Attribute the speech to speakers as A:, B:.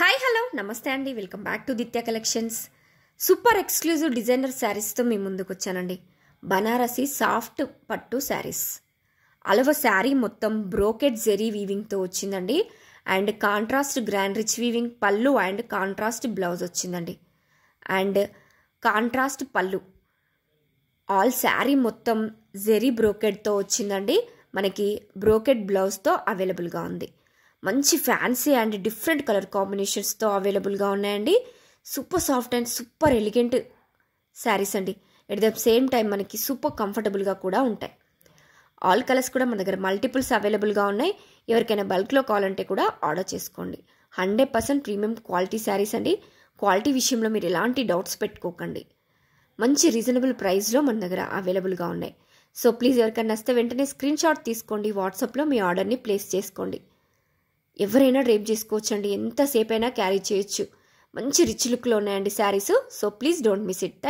A: hi hello నమస్తే అండి welcome back to Ditya collections super exclusive designer శారీస్తో మీ ముందుకు వచ్చానండి బనారసి సాఫ్ట్ పట్టు శారీస్ అలవ శారీ మొత్తం బ్రోకెట్ జెరీ వీవింగ్తో వచ్చిందండి and contrast grand rich weaving పళ్ళు అండ్ కాంట్రాస్ట్ బ్లౌజ్ వచ్చిందండి అండ్ కాంట్రాస్ట్ పళ్ళు ఆల్ శారీ మొత్తం జెరీ బ్రోకెట్తో వచ్చిందండి మనకి బ్రోకెట్ బ్లౌజ్తో అవైలబుల్గా ఉంది మంచి ఫ్యాన్సీ అండ్ డిఫరెంట్ కలర్ కాంబినేషన్స్తో అవైలబుల్గా ఉన్నాయండి super soft and super elegant saris అండి ఎట్ ద సేమ్ టైం మనకి సూపర్ కంఫర్టబుల్గా కూడా ఉంటాయి ఆల్ కలర్స్ కూడా మన దగ్గర మల్టిపుల్స్ అవైలబుల్గా ఉన్నాయి ఎవరికైనా బల్క్లో కావాలంటే కూడా ఆర్డర్ చేసుకోండి hundred percent premium quality saris అండి క్వాలిటీ విషయంలో మీరు ఎలాంటి డౌట్స్ పెట్టుకోకండి మంచి రీజనబుల్ ప్రైస్లో మన దగ్గర అవైలబుల్గా ఉన్నాయి సో ప్లీజ్ ఎవరికైనా నచ్చితే వెంటనే స్క్రీన్ షాట్ తీసుకోండి వాట్సాప్లో మీ ఆర్డర్ని ప్లేస్ చేసుకోండి ఎవరైనా డ్రేప్ చేసుకోవచ్చండి ఎంతసేపైనా క్యారీ చేయొచ్చు మంచి రిచ్ లుక్లో ఉన్నాయండి saris so please don't miss it